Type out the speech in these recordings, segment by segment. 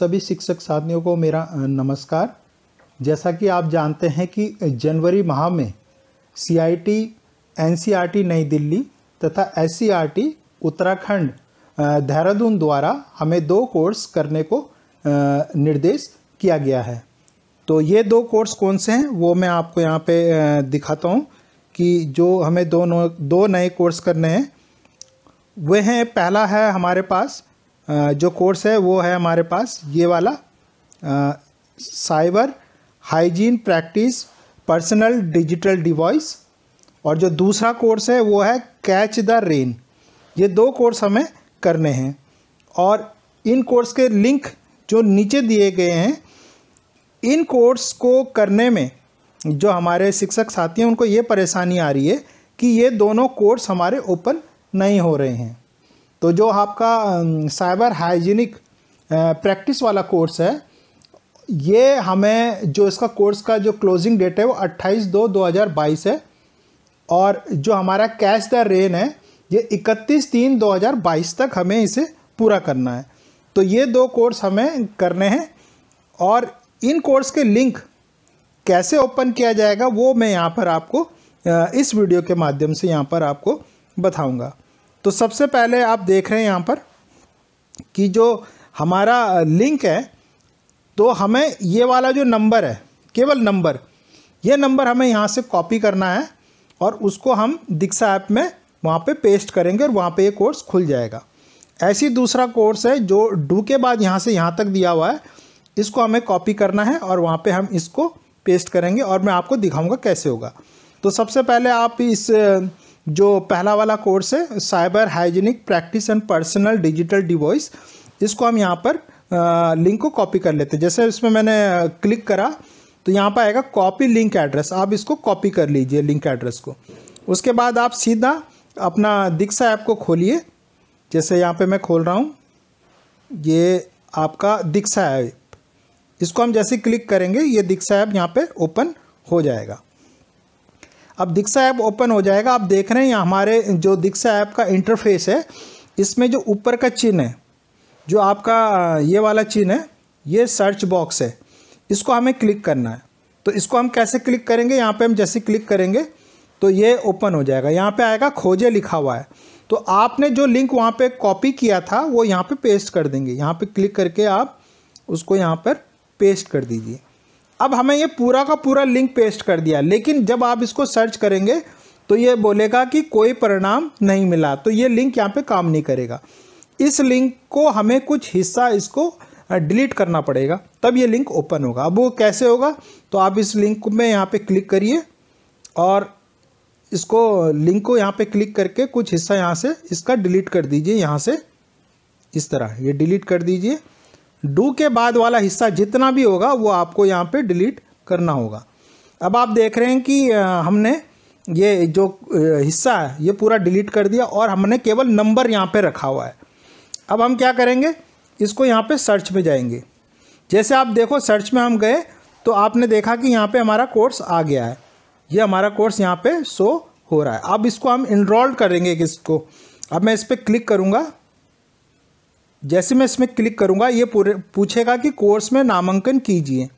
सभी शिक्षक साथियों को मेरा नमस्कार जैसा कि आप जानते हैं कि जनवरी माह में C I T N C R T नई दिल्ली तथा S C R T Uttarakhand Dehradun द्वारा हमें दो कोर्स करने को निर्देश किया गया है तो ये दो कोर्स कौन से हैं वो मैं आपको यहाँ पे दिखाता हूँ कि जो हमें दो दो नए कोर्स करने हैं वे हैं पहला है हमारे पास जो कोर्स है वो है हमारे पास ये वाला cyber hygiene practice personal digital device और जो दूसरा कोर्स है वो है कैच द रेन ये दो कोर्स हमें करने हैं और इन कोर्स के लिंक जो नीचे दिए गए हैं इन कोर्स को करने में जो हमारे शिक्षक साथी हैं उनको ये परेशानी आ रही है कि ये दोनों कोर्स हमारे ओपन नहीं हो रहे हैं तो जो आपका साइबर हाइजीनिक प्रैक्टिस वाला कोर्स है ये हमें जो इसका कोर्स का जो क्लोजिंग डेट है वो 28 दो 2022 है और जो हमारा कैश द रेन है ये 31 तीन 2022 तक हमें इसे पूरा करना है तो ये दो कोर्स हमें करने हैं और इन कोर्स के लिंक कैसे ओपन किया जाएगा वो मैं यहाँ पर आपको इस वीडियो के माध्यम से यहाँ पर आपको बताऊँगा तो सबसे पहले आप देख रहे हैं यहाँ पर कि जो हमारा लिंक है तो हमें ये वाला जो नंबर है केवल नंबर ये नंबर हमें यहाँ से कॉपी करना है और उसको हम दीक्षा ऐप में वहाँ पे पेस्ट करेंगे और वहाँ पे ये कोर्स खुल जाएगा ऐसी दूसरा कोर्स है जो डू के बाद यहाँ से यहाँ तक दिया हुआ है इसको हमें कॉपी करना है और वहाँ पे हम इसको पेस्ट करेंगे और मैं आपको दिखाऊंगा कैसे होगा तो सबसे पहले आप इस जो पहला वाला कोर्स है cyber hygienic practice and personal digital device इसको हम यहाँ पर लिंक को कॉपी कर लेते हैं जैसे इसमें मैंने क्लिक करा तो यहाँ पर आएगा कॉपी लिंक एड्रेस आप इसको कॉपी कर लीजिए लिंक एड्रेस को उसके बाद आप सीधा अपना दीक्षा ऐप को खोलिए जैसे यहाँ पे मैं खोल रहा हूँ ये आपका दीक्षा ऐप इसको हम जैसे क्लिक करेंगे ये दीक्षा ऐप यहाँ पे ओपन हो जाएगा अब दीक्षा ऐप ओपन हो जाएगा आप देख रहे हैं यहाँ हमारे जो दीक्षा ऐप का इंटरफेस है इसमें जो ऊपर का चिन्ह है जो आपका ये वाला चिन्ह है ये सर्च बॉक्स है इसको हमें क्लिक करना है तो इसको हम कैसे क्लिक करेंगे यहाँ पे हम जैसे क्लिक करेंगे तो ये ओपन हो जाएगा यहाँ पे आएगा खोजे लिखा हुआ है तो आपने जो लिंक वहाँ पे कॉपी किया था वो यहाँ पे पेस्ट कर देंगे यहाँ पे क्लिक करके आप उसको यहाँ पर पेस्ट कर दीजिए अब हमें ये पूरा का पूरा लिंक पेस्ट कर दिया लेकिन जब आप इसको सर्च करेंगे तो ये बोलेगा कि कोई परिणाम नहीं मिला तो ये लिंक यहाँ पे काम नहीं करेगा इस लिंक को हमें कुछ हिस्सा इसको डिलीट करना पड़ेगा तब ये लिंक ओपन होगा अब वो कैसे होगा तो आप इस लिंक में यहाँ पे क्लिक करिए और इसको लिंक को यहाँ पे क्लिक करके कुछ हिस्सा यहाँ से इसका डिलीट कर दीजिए यहाँ से इस तरह ये डिलीट कर दीजिए डू के बाद वाला हिस्सा जितना भी होगा वो आपको यहाँ पे डिलीट करना होगा अब आप देख रहे हैं कि हमने ये जो हिस्सा है ये पूरा डिलीट कर दिया और हमने केवल नंबर यहाँ पे रखा हुआ है अब हम क्या करेंगे इसको यहाँ पे सर्च में जाएंगे जैसे आप देखो सर्च में हम गए तो आपने देखा कि यहाँ पर हमारा कोर्स आ गया है ये हमारा कोर्स यहाँ पर शो हो रहा है अब इसको हम इनरोल्ड करेंगे इसको अब मैं इस पर क्लिक करूँगा जैसे मैं इसमें क्लिक करूँगा ये पूछेगा कि कोर्स में नामांकन कीजिए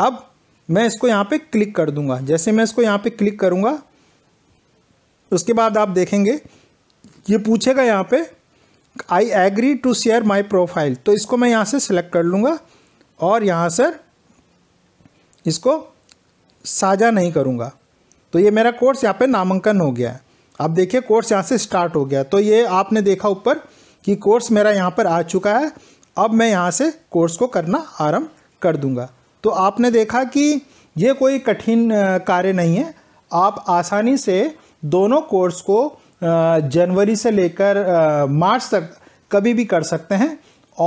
अब मैं इसको यहाँ पे क्लिक कर दूंगा जैसे मैं इसको यहाँ पे क्लिक करूँगा उसके बाद आप देखेंगे ये पूछेगा यहाँ पे I agree to share my profile तो इसको मैं यहाँ से सिलेक्ट कर लूँगा और यहाँ से इसको साझा नहीं करूँगा तो ये मेरा कोर्स यहाँ पे नामांकन हो गया है आप देखिए कोर्स यहाँ से स्टार्ट हो गया तो ये आपने देखा ऊपर कि कोर्स मेरा यहाँ पर आ चुका है अब मैं यहाँ से कोर्स को करना आरंभ कर दूंगा तो आपने देखा कि ये कोई कठिन कार्य नहीं है आप आसानी से दोनों कोर्स को जनवरी से लेकर मार्च तक कभी भी कर सकते हैं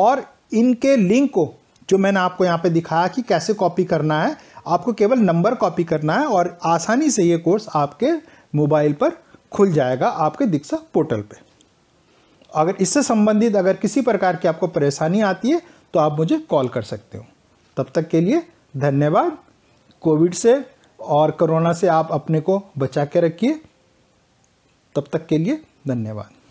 और इनके लिंक को जो मैंने आपको यहाँ पे दिखाया कि कैसे कॉपी करना है आपको केवल नंबर कॉपी करना है और आसानी से ये कोर्स आपके मोबाइल पर खुल जाएगा आपके दीक्षा पोर्टल पे अगर इससे संबंधित अगर किसी प्रकार की आपको परेशानी आती है तो आप मुझे कॉल कर सकते हो तब तक के लिए धन्यवाद कोविड से और कोरोना से आप अपने को बचा के रखिए तब तक के लिए धन्यवाद